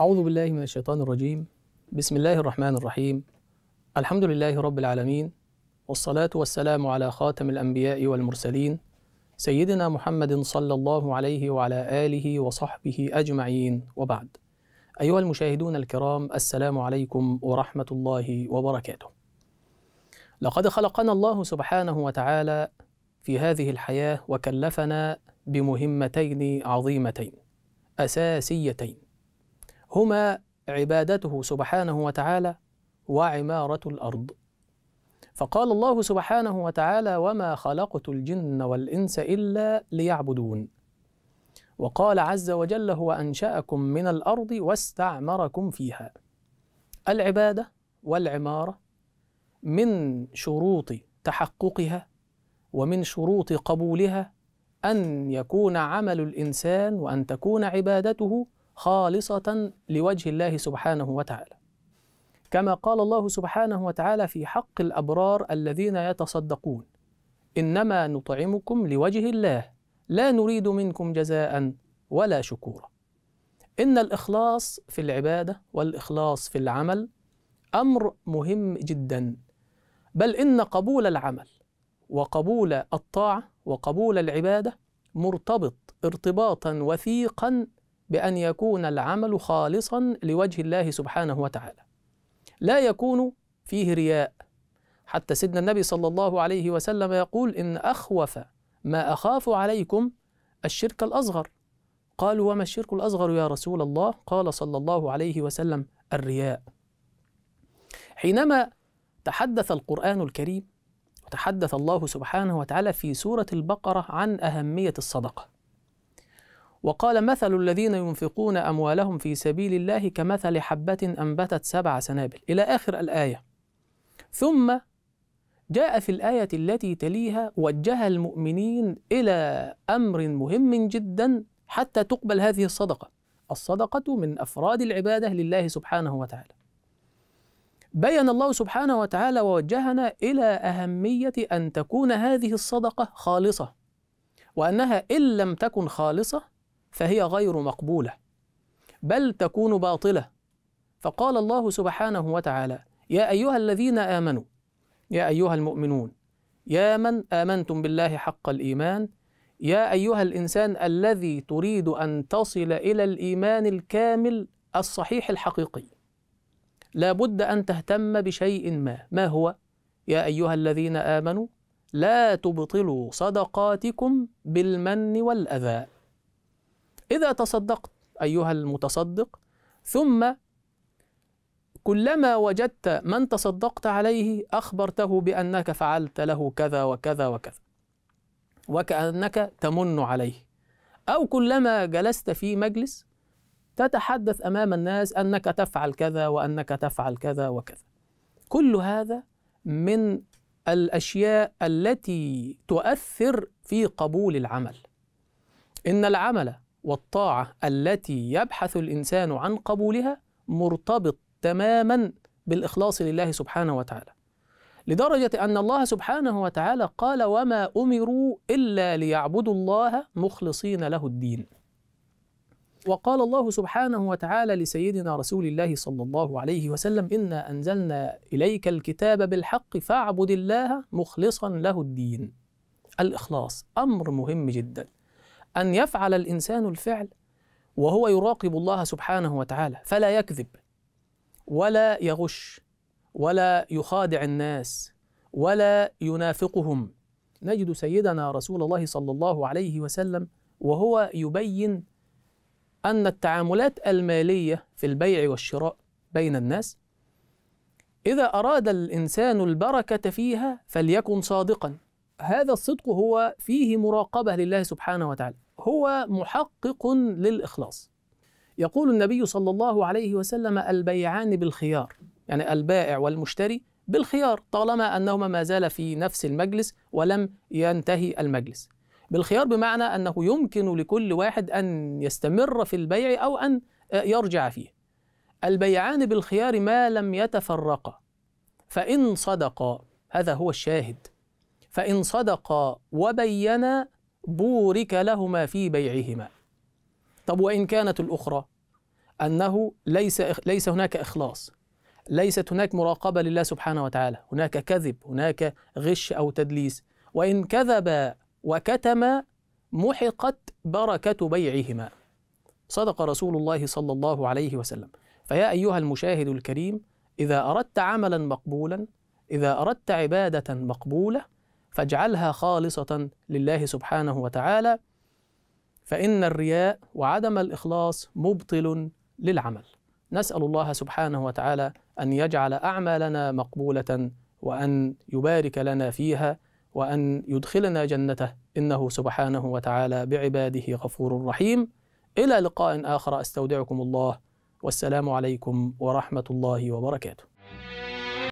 أعوذ بالله من الشيطان الرجيم بسم الله الرحمن الرحيم الحمد لله رب العالمين والصلاة والسلام على خاتم الأنبياء والمرسلين سيدنا محمد صلى الله عليه وعلى آله وصحبه أجمعين وبعد أيها المشاهدون الكرام السلام عليكم ورحمة الله وبركاته لقد خلقنا الله سبحانه وتعالى في هذه الحياة وكلفنا بمهمتين عظيمتين أساسيتين هما عبادته سبحانه وتعالى وعمارة الأرض فقال الله سبحانه وتعالى وما خلقت الجن والإنس إلا ليعبدون وقال عز وجل هو أنشأكم من الأرض واستعمركم فيها العبادة والعمارة من شروط تحققها ومن شروط قبولها أن يكون عمل الإنسان وأن تكون عبادته خالصة لوجه الله سبحانه وتعالى كما قال الله سبحانه وتعالى في حق الأبرار الذين يتصدقون إنما نطعمكم لوجه الله لا نريد منكم جزاء ولا شكورا إن الإخلاص في العبادة والإخلاص في العمل أمر مهم جدا بل إن قبول العمل وقبول الطاعة وقبول العبادة مرتبط ارتباطا وثيقا بأن يكون العمل خالصا لوجه الله سبحانه وتعالى لا يكون فيه رياء حتى سيدنا النبي صلى الله عليه وسلم يقول إن أخوف ما أخاف عليكم الشرك الأصغر قالوا وما الشرك الأصغر يا رسول الله قال صلى الله عليه وسلم الرياء حينما تحدث القرآن الكريم وتحدث الله سبحانه وتعالى في سورة البقرة عن أهمية الصدقة وقال مثل الذين ينفقون أموالهم في سبيل الله كمثل حبة أنبتت سبع سنابل إلى آخر الآية ثم جاء في الآية التي تليها وجه المؤمنين إلى أمر مهم جدا حتى تقبل هذه الصدقة الصدقة من أفراد العبادة لله سبحانه وتعالى بين الله سبحانه وتعالى ووجهنا إلى أهمية أن تكون هذه الصدقة خالصة وأنها إن لم تكن خالصة فهي غير مقبولة بل تكون باطلة فقال الله سبحانه وتعالى يا أيها الذين آمنوا يا أيها المؤمنون يا من آمنتم بالله حق الإيمان يا أيها الإنسان الذي تريد أن تصل إلى الإيمان الكامل الصحيح الحقيقي لا بد أن تهتم بشيء ما ما هو؟ يا أيها الذين آمنوا لا تبطلوا صدقاتكم بالمن والأذى إذا تصدقت أيها المتصدق ثم كلما وجدت من تصدقت عليه أخبرته بأنك فعلت له كذا وكذا وكذا وكأنك تمن عليه أو كلما جلست في مجلس تتحدث أمام الناس أنك تفعل كذا وأنك تفعل كذا وكذا كل هذا من الأشياء التي تؤثر في قبول العمل إن العمل والطاعة التي يبحث الإنسان عن قبولها مرتبط تماما بالإخلاص لله سبحانه وتعالى لدرجة أن الله سبحانه وتعالى قال وما أمروا إلا ليعبدوا الله مخلصين له الدين وقال الله سبحانه وتعالى لسيدنا رسول الله صلى الله عليه وسلم إنا أنزلنا إليك الكتاب بالحق فاعبد الله مخلصا له الدين الإخلاص أمر مهم جدا أن يفعل الإنسان الفعل وهو يراقب الله سبحانه وتعالى فلا يكذب ولا يغش ولا يخادع الناس ولا ينافقهم نجد سيدنا رسول الله صلى الله عليه وسلم وهو يبين أن التعاملات المالية في البيع والشراء بين الناس إذا أراد الإنسان البركة فيها فليكن صادقا هذا الصدق هو فيه مراقبة لله سبحانه وتعالى هو محقق للإخلاص يقول النبي صلى الله عليه وسلم البيعان بالخيار يعني البائع والمشتري بالخيار طالما أنهما ما زال في نفس المجلس ولم ينتهي المجلس بالخيار بمعنى أنه يمكن لكل واحد أن يستمر في البيع أو أن يرجع فيه البيعان بالخيار ما لم يتفرقا فإن صدقا هذا هو الشاهد فإن صدقا وبينا بورك لهما في بيعهما طب وإن كانت الأخرى أنه ليس ليس هناك إخلاص ليست هناك مراقبة لله سبحانه وتعالى هناك كذب هناك غش أو تدليس وإن كذبا وكتما محقت بركة بيعهما صدق رسول الله صلى الله عليه وسلم فيا أيها المشاهد الكريم إذا أردت عملا مقبولا إذا أردت عبادة مقبولة فاجعلها خالصة لله سبحانه وتعالى فإن الرياء وعدم الإخلاص مبطل للعمل نسأل الله سبحانه وتعالى أن يجعل أعمالنا مقبولة وأن يبارك لنا فيها وأن يدخلنا جنته إنه سبحانه وتعالى بعباده غفور رحيم إلى لقاء آخر أستودعكم الله والسلام عليكم ورحمة الله وبركاته